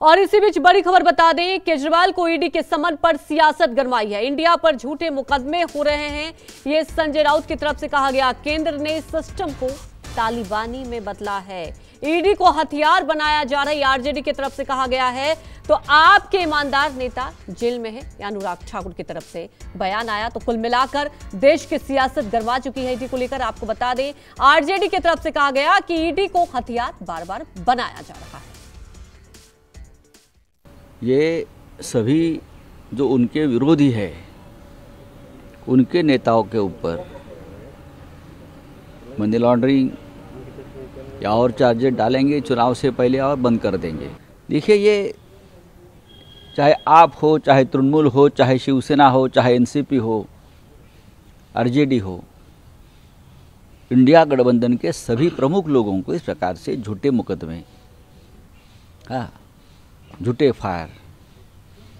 और इसी बीच बड़ी खबर बता दें केजरीवाल को ईडी के समन पर सियासत गरमाई है इंडिया पर झूठे मुकदमे हो रहे हैं ये संजय राउत की तरफ से कहा गया केंद्र ने सिस्टम को तालिबानी में बदला है ईडी को हथियार बनाया जा रहा है आरजेडी की तरफ से कहा गया है तो आपके ईमानदार नेता जेल में है अनुराग ठाकुर की तरफ से बयान आया तो कुल मिलाकर देश की सियासत गरवा चुकी है ईडी को लेकर आपको बता दें आरजेडी की तरफ से कहा गया कि ईडी को हथियार बार बार बनाया जा रहा है ये सभी जो उनके विरोधी है उनके नेताओं के ऊपर मनी लॉन्ड्रिंग या और चार्जेस डालेंगे चुनाव से पहले और बंद कर देंगे देखिए ये चाहे आप हो चाहे तृणमूल हो चाहे शिवसेना हो चाहे एनसीपी हो आरजेडी हो इंडिया गठबंधन के सभी प्रमुख लोगों को इस प्रकार से झूठे मुकदमे हाँ झूठे फायर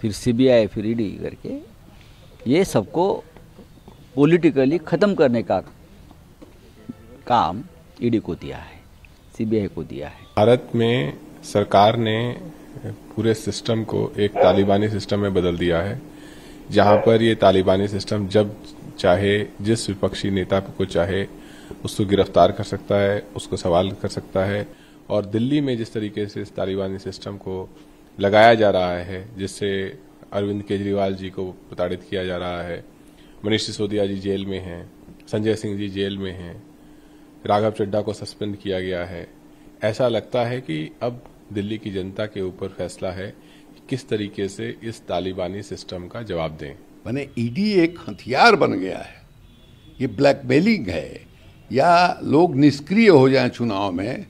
फिर सीबीआई फिर ईडी e करके ये सबको पॉलिटिकली ख़त्म करने का काम ईडी e को दिया है सीबीआई को दिया है भारत में सरकार ने पूरे सिस्टम को एक तालिबानी सिस्टम में बदल दिया है जहां पर ये तालिबानी सिस्टम जब चाहे जिस विपक्षी नेता को चाहे उसको गिरफ्तार कर सकता है उसको सवाल कर सकता है और दिल्ली में जिस तरीके से इस तालिबानी सिस्टम को लगाया जा रहा है जिससे अरविंद केजरीवाल जी को प्रताड़ित किया जा रहा है मनीष सिसोदिया जी जेल में हैं संजय सिंह जी जेल में हैं राघव चड्डा को सस्पेंड किया गया है ऐसा लगता है कि अब दिल्ली की जनता के ऊपर फैसला है कि किस तरीके से इस तालिबानी सिस्टम का जवाब दें मैंने ईडी एक हथियार बन गया है ये ब्लैकमेलिंग है या लोग निष्क्रिय हो जाएं चुनाव में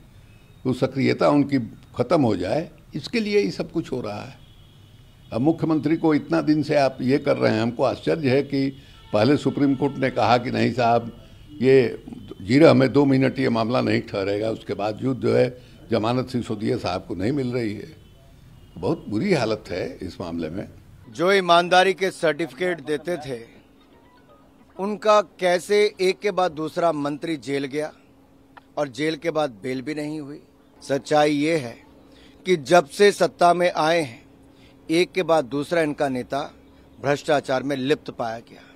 तो सक्रियता उनकी खत्म हो जाए इसके लिए ही सब कुछ हो रहा है अब मुख्यमंत्री को इतना दिन से आप ये कर रहे हैं हमको आश्चर्य है कि पहले सुप्रीम कोर्ट ने कहा कि नहीं साहब ये जीरो हमें दो मिनट ये मामला नहीं ठहरेगा उसके बावजूद जो है जमानत सिसोदिया साहब को नहीं मिल रही है बहुत बुरी हालत है इस मामले में जो ईमानदारी के सर्टिफिकेट देते थे उनका कैसे एक के बाद दूसरा मंत्री जेल गया और जेल के बाद बेल भी नहीं हुई सच्चाई ये है कि जब से सत्ता में आए हैं एक के बाद दूसरा इनका नेता भ्रष्टाचार में लिप्त पाया गया